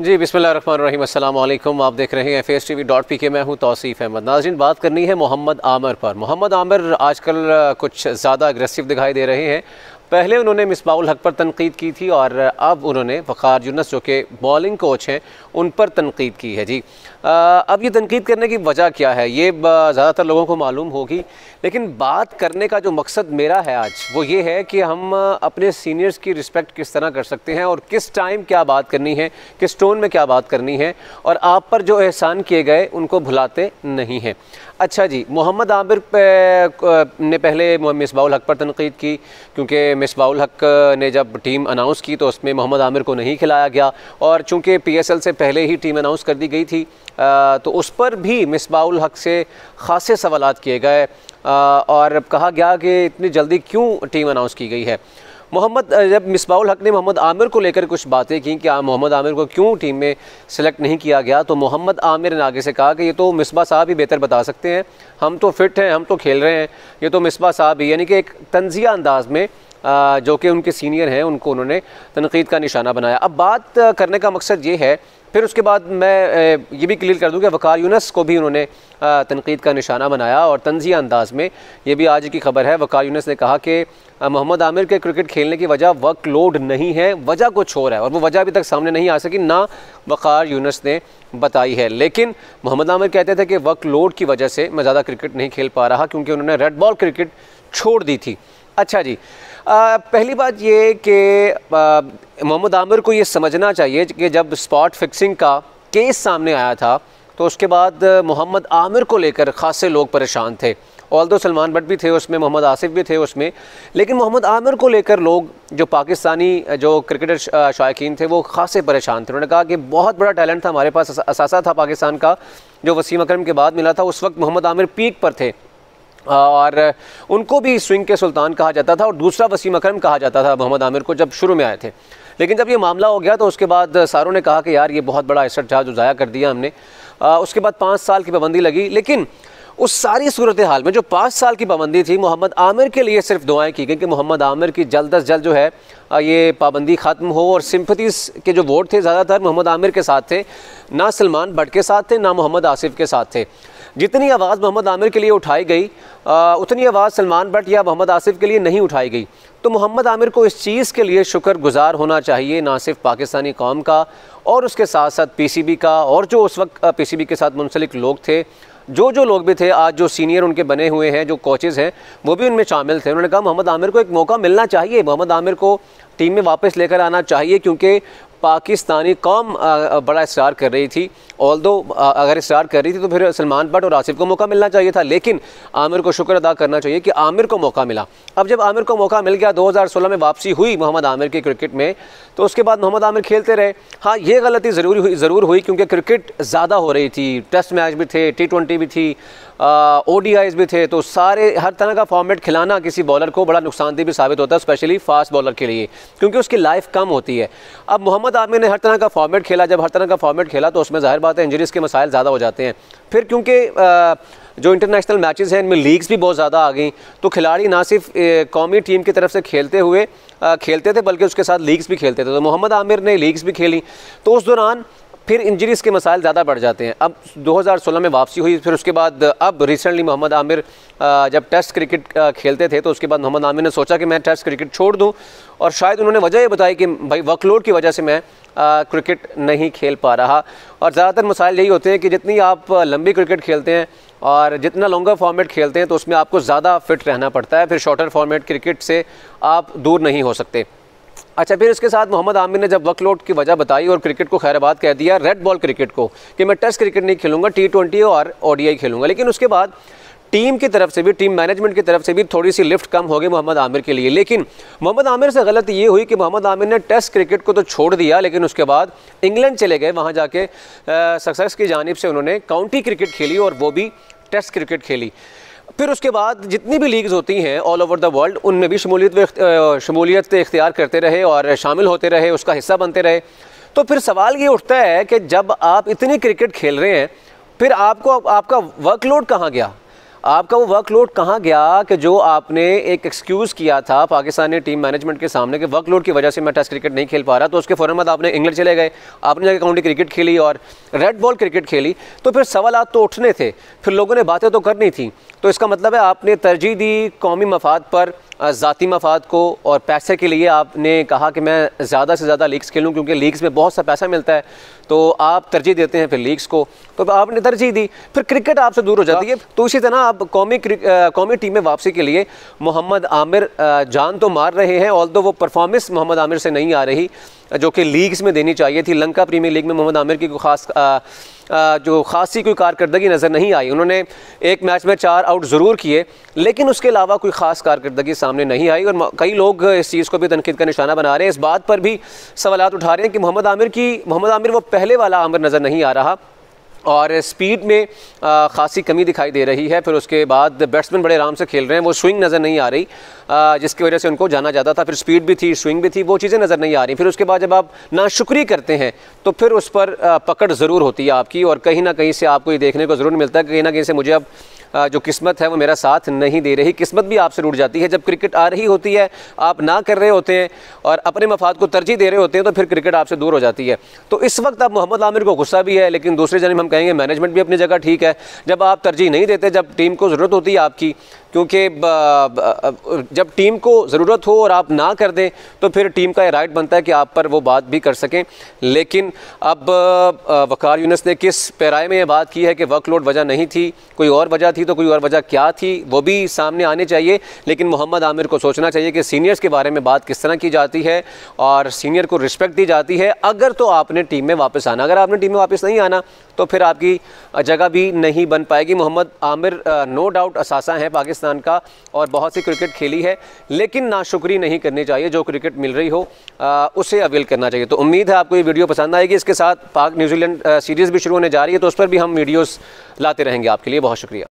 जी बिसमिल आप देख रहे हैं F S T V dot P K मैं हूँ तोसीफ़ अहमद नाजिन बात करनी है मोहम्मद आमिर पर मोहम्मद आमिर आजकल कुछ ज़्यादा अग्रेसिव दिखाई दे रहे हैं पहले उन्होंने मिसबाउल हक पर तनकीद की थी और अब उन्होंने वक़ार यूनस जो कि बॉलिंग कोच हैं उन पर तनकीद की है जी आ, अब ये तनकीद करने की वजह क्या है ये ज़्यादातर लोगों को मालूम होगी लेकिन बात करने का जो मकसद मेरा है आज वो ये है कि हम अपने सीनियर्स की रिस्पेक्ट किस तरह कर सकते हैं और किस टाइम क्या बात करनी है किस टोन में क्या बात करनी है और आप पर जो एहसान किए गए उनको भुलाते नहीं हैं अच्छा जी मोहम्मद आमिर ने पहले मिसबाउल हक पर तनकीद की क्योंकि मिसबाउल हक ने जब टीम अनाउंस की तो उसमें मोहम्मद आमिर को नहीं खिलाया गया और चूँकि पी एस एल से पहले ही टीम अनाउंस कर दी गई थी तो उस पर भी मिसबाउल हक से ख़ासे सवाल किए गए और कहा गया कि इतनी जल्दी क्यों टीम अनाउंस की गई है मोहम्मद जब मिसबाउल हक ने मोहम्मद आमिर को लेकर कुछ बातें की कि मोहम्मद आमिर को क्यों टीम में सेलेक्ट नहीं किया गया तो मोहम्मद आमिर ने आगे से कहा कि ये तो मिसबा साहब ही बेहतर बता सकते हैं हम तो फिट हैं हम तो खेल रहे हैं ये तो मिसबा साहब ही यानी कि एक तंजिया अंदाज में जो कि उनके सीनियर हैं उनको उन्होंने तनकीद का निशाना बनाया अब बात करने का मकसद ये है फिर उसके बाद मैं ये भी क्लियर कर दूँ कि वकार यूनस को भी उन्होंने तनकीद का निशाना बनाया और तंजिया अंदाज में ये भी आज की खबर है वकार यूनस ने कहा कि मोहम्मद आमिर के क्रिकेट खेलने की वजह वर्क लोड नहीं है वजह कुछ और है और वो वजह अभी तक सामने नहीं आ सकी ना वकार यूनस ने बताई है लेकिन मोहम्मद आमिर कहते थे कि वर्क लोड की वजह से मैं ज़्यादा क्रिकेट नहीं खेल पा रहा क्योंकि उन्होंने रेड बॉल क्रिकेट छोड़ दी थी अच्छा जी आ, पहली बात ये कि मोहम्मद आमिर को ये समझना चाहिए कि जब स्पॉट फिक्सिंग का केस सामने आया था तो उसके बाद मोहम्मद आमिर को लेकर खासे लोग परेशान थे ऑल दो सलमान भट भी थे उसमें मोहम्मद आसिफ भी थे उसमें लेकिन मोहम्मद आमिर को लेकर लोग जो पाकिस्तानी जो क्रिकेटर शायकीन थे वो खासे परेशान थे उन्होंने कहा कि बहुत बड़ा टैलेंट था हमारे पास असासा था पाकिस्तान का जो वसीम अक्रम के बाद मिला था उस वक्त मोहम्मद आमिर पीक पर थे और उनको भी स्विंग के सुल्तान कहा जाता था और दूसरा वसीम अकरम कहा जाता था मोहम्मद आमिर को जब शुरू में आए थे लेकिन जब ये मामला हो गया तो उसके बाद सारों ने कहा कि यार ये बहुत बड़ा एसेट था जो ज़ाया कर दिया हमने आ, उसके बाद पाँच साल की पाबंदी लगी लेकिन उस सारी सूरत हाल में जो पाँच साल की पाबंदी थी मोहम्मद आमिर के लिए सिर्फ दुआएं की गई कि मोहम्मद आमिर की जल्द अज जल्द जो है ये पाबंदी ख़त्म हो और सिम्फतीस के जो वोट थे ज़्यादातर मोहम्मद आमिर के साथ थे ना सलमान भट्ट के साथ थे ना मोहम्मद आसिफ के साथ थे जितनी आवाज़ मोहम्मद आमिर के लिए उठाई गई आ, उतनी आवाज़ सलमान भट्ट या मोहम्मद आसिफ के लिए नहीं उठाई गई तो मोहम्मद आमिर को इस चीज़ के लिए शुक्र गुज़ार होना चाहिए ना सिर्फ पाकिस्तानी कौम का और उसके साथ साथ पी सी बी का और जो उस वक्त पी सी बी के साथ मुंसलिक लोग थे जो जो लोग भी थे आज जो सीनियर उनके बने हुए हैं जो कोचेज़ हैं वो भी उनमें शामिल थे उन्होंने कहा मोहम्मद आमिर को एक मौका मिलना चाहिए मोहम्मद आमिर को टीम में वापस लेकर आना चाहिए क्योंकि पाकिस्तानी कौम बड़ा इसरार कर रही थी ऑल दो अगर इसरार कर रही थी तो फिर सलमान भट्ट और आसिफ को मौका मिलना चाहिए था लेकिन आमिर को शुक्र अदा करना चाहिए कि आमिर को मौका मिला अब जब आमिर को मौका मिल गया 2016 में वापसी हुई मोहम्मद आमिर की क्रिकेट में तो उसके बाद मोहम्मद आमिर खेलते रहे हाँ ये गलती ज़रूरी हुई ज़रूर हुई क्योंकि क्रिकेट ज़्यादा हो रही थी टेस्ट मैच भी थे टी भी थी ओ भी थे तो सारे हर तरह का फॉर्मेट खिलाना किसी बॉलर को बड़ा नुकसानदेह भी साबित होता है स्पेशली फास्ट बॉलर के लिए क्योंकि उसकी लाइफ कम होती है अब मोहम्मद आमिर ने हर तरह का फॉर्मेट खेला जब हर तरह का फॉर्मेट खेला तो उसमें जाहिर बात है इंजरीज़ के मसाइल ज़्यादा हो जाते हैं फिर क्योंकि जो इंटरनेशनल मैचेस हैं इनमें लीग्स भी बहुत ज़्यादा आ गई तो खिलाड़ी ना सिर्फ कौमी टीम की तरफ से खेलते हुए खेलते थे बल्कि उसके साथ लीग्स भी खेलते थे तो मोहम्मद आमिर ने लीग्स भी खेली तो उस दौरान फिर इंजरीज के मसाइल ज़्यादा बढ़ जाते हैं अब 2016 में वापसी हुई फिर उसके बाद अब रिसेंटली मोहम्मद आमिर जब टेस्ट क्रिकेट खेलते थे तो उसके बाद मोहम्मद आमिर ने सोचा कि मैं टेस्ट क्रिकेट छोड़ दूँ और शायद उन्होंने वजह ये बताई कि भाई वर्कलोड की वजह से मैं क्रिकेट नहीं खेल पा रहा और ज़्यादातर मसाइल यही होते हैं कि जितनी आप लंबी क्रिकेट खेलते हैं और जितना लॉन्गर फॉर्मेट खेलते हैं तो उसमें आपको ज़्यादा फिट रहना पड़ता है फिर शॉर्टर फॉर्मेट क्रिकेट से आप दूर नहीं हो सकते अच्छा फिर इसके साथ मोहम्मद आमिर ने जब वर्कलोड की वजह बताई और क्रिकेट को खैराबाद कह दिया रेड बॉल क्रिकेट को कि मैं टेस्ट क्रिकेट नहीं खेलूंगा टी ट्वेंटी और ओडीआई खेलूंगा लेकिन उसके बाद टीम की तरफ से भी टीम मैनेजमेंट की तरफ से भी थोड़ी सी लिफ्ट कम हो गई मोहम्मद आमिर के लिए लेकिन मोहम्मद आमिर से गलत ये हुई कि मोहम्मद आमिर ने टेस्ट क्रिकेट को तो छोड़ दिया लेकिन उसके बाद इंग्लैंड चले गए वहाँ जाके सक्सेस की जानब से उन्होंने काउंटी क्रिकेट खेली और वो भी टेस्ट क्रिकेट खेली फिर उसके बाद जितनी भी लीग्स होती हैं ऑल ओवर द वर्ल्ड उनमें भी शमूलियत शमूलियत इख्तियार करते रहे और शामिल होते रहे उसका हिस्सा बनते रहे तो फिर सवाल ये उठता है कि जब आप इतनी क्रिकेट खेल रहे हैं फिर आपको आपका वर्कलोड कहाँ गया आपका वो वर्कलोड कहाँ गया कि जो आपने एक एक्सक्यूज़ किया था पाकिस्तानी टीम मैनेजमेंट के सामने कि वर्कलोड की वजह से मैं टेस्ट क्रिकेट नहीं खेल पा रहा तो उसके फ़ौरन बाद आपने इंग्लैंड चले गए आपने जाकर काउंटी क्रिकेट खेली और रेड बॉल क्रिकेट खेली तो फिर सवाल तो उठने थे फिर लोगों ने बातें तो करनी थी तो इसका मतलब है आपने तरजीह दी कौमी मफाद पर ज़ाती मफाद को और पैसे के लिए आपने कहा कि मैं ज़्यादा से ज़्यादा लीग्स खेलूँ क्योंकि लीग्स में बहुत सा पैसा मिलता है तो आप तरजीह देते हैं फिर लीग्स को तो आपने तरजीह दी फिर क्रिकेट आपसे दूर हो जाती है तो इसी तरह आप कौमी कौमी टीम में वापसी के लिए मोहम्मद आमिर जान तो मार रहे हैं ऑल वो परफॉर्मेंस मोहम्मद आमिर से नहीं आ रही जो कि लीग्स में देनी चाहिए थी लंका प्रीमियर लीग में मोहम्मद आमिर की कोई खास आ, आ, जो खासी कोई कारकर्दगी नज़र नहीं आई उन्होंने एक मैच में चार आउट ज़रूर किए लेकिन उसके अलावा कोई ख़ास कारकर्दगी सामने नहीं आई और कई लोग इस चीज़ को भी तनकीद का निशाना बना रहे हैं इस बात पर भी सवाल उठा रहे हैं कि मोहम्मद आमिर की मोहम्मद आमिर वो पहले वाला आमिर नज़र नहीं आ रहा और स्पीड में खासी कमी दिखाई दे रही है फिर उसके बाद बैट्समैन बड़े आराम से खेल रहे हैं वो स्विंग नज़र नहीं आ रही जिसकी वजह से उनको जाना जाता था फिर स्पीड भी थी स्विंग भी थी वो चीज़ें नज़र नहीं आ रही फिर उसके बाद जब आप नाशुक्री करते हैं तो फिर उस पर पकड़ ज़रूर होती है आपकी और कहीं ना कहीं से आपको ये देखने को ज़रूर मिलता है कहीं ना कहीं से मुझे अब जो किस्मत है वो मेरा साथ नहीं दे रही किस्मत भी आपसे रुट जाती है जब क्रिकेट आ रही होती है आप ना कर रहे होते हैं और अपने मफाद को तरजीह दे रहे होते हैं तो फिर क्रिकेट आपसे दूर हो जाती है तो इस वक्त आप मोहम्मद आमिर को गुस्सा भी है लेकिन दूसरी जानब हम कहेंगे मैनेजमेंट भी अपनी जगह ठीक है जब आप तरजीह नहीं देते जब टीम को ज़रूरत होती है आपकी क्योंकि जब टीम को ज़रूरत हो और आप ना कर दें तो फिर टीम का ये राइट बनता है कि आप पर वो बात भी कर सकें लेकिन अब वकार यूनस ने किस पैराए में ये बात की है कि वर्कलोड वजह नहीं थी कोई और वजह थी तो कोई और वजह क्या थी वो भी सामने आने चाहिए लेकिन मोहम्मद आमिर को सोचना चाहिए कि सीनियर्स के बारे में बात किस तरह की जाती है और सीनियर को रिस्पेक्ट दी जाती है अगर तो आपने टीम में वापस आना अगर आपने टीम में वापस नहीं आना तो फिर आपकी जगह भी नहीं बन पाएगी मोहम्मद आमिर नो डाउट असासा है पाकिस्तान पाकिस्तान का और बहुत सी क्रिकेट खेली है लेकिन नाशुक्री नहीं करनी चाहिए जो क्रिकेट मिल रही हो आ, उसे अवेल करना चाहिए तो उम्मीद है आपको ये वीडियो पसंद आएगी इसके साथ पाक न्यूजीलैंड सीरीज़ भी शुरू होने जा रही है तो उस पर भी हम वीडियोज़ लाते रहेंगे आपके लिए बहुत शुक्रिया